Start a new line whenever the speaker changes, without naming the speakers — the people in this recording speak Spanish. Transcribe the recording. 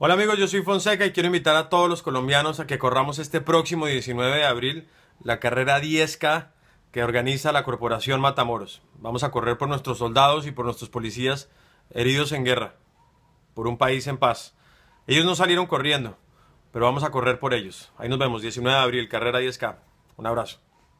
Hola amigos, yo soy Fonseca y quiero invitar a todos los colombianos a que corramos este próximo 19 de abril la carrera 10K que organiza la Corporación Matamoros. Vamos a correr por nuestros soldados y por nuestros policías heridos en guerra, por un país en paz. Ellos no salieron corriendo, pero vamos a correr por ellos. Ahí nos vemos, 19 de abril, carrera 10K. Un abrazo.